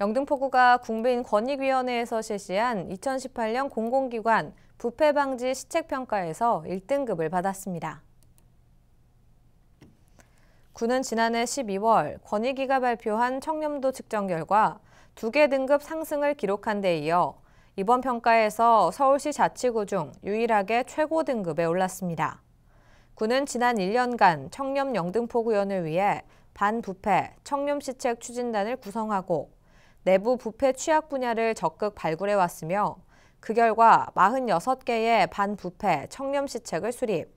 영등포구가 국민권익위원회에서 실시한 2018년 공공기관 부패방지 시책평가에서 1등급을 받았습니다. 구는 지난해 12월 권익위가 발표한 청렴도 측정 결과 두 개 등급 상승을 기록한 데 이어 이번 평가에서 서울시 자치구 중 유일하게 최고 등급에 올랐습니다. 구는 지난 1년간 청렴 영등포구연을 위해 반부패 청렴시책 추진단을 구성하고 내부 부패 취약 분야를 적극 발굴해 왔으며 그 결과 46개의 반부패 청렴 시책을 수립,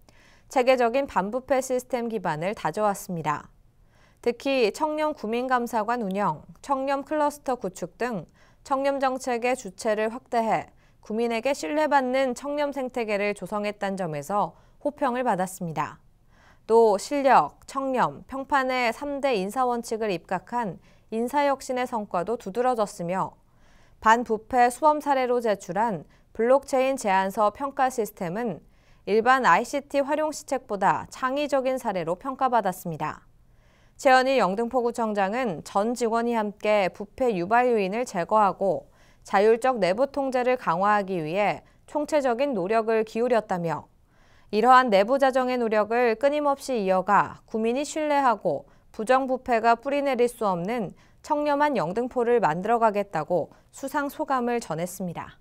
체계적인 반부패 시스템 기반을 다져왔습니다. 특히 청렴 구민감사관 운영, 청렴 클러스터 구축 등 청렴 정책의 주체를 확대해 국민에게 신뢰받는 청렴 생태계를 조성했다는 점에서 호평을 받았습니다. 또 실력, 청렴, 평판의 3대 인사원칙을 입각한 인사혁신의 성과도 두드러졌으며 반부패 수범 사례로 제출한 블록체인 제안서 평가 시스템은 일반 ICT 활용 시책보다 창의적인 사례로 평가받았습니다. 최현희 영등포구청장은 전 직원이 함께 부패 유발 요인을 제거하고 자율적 내부 통제를 강화하기 위해 총체적인 노력을 기울였다며 이러한 내부 자정의 노력을 끊임없이 이어가 국민이 신뢰하고 부정부패가 뿌리내릴 수 없는 청렴한 영등포를 만들어가겠다고 수상 소감을 전했습니다.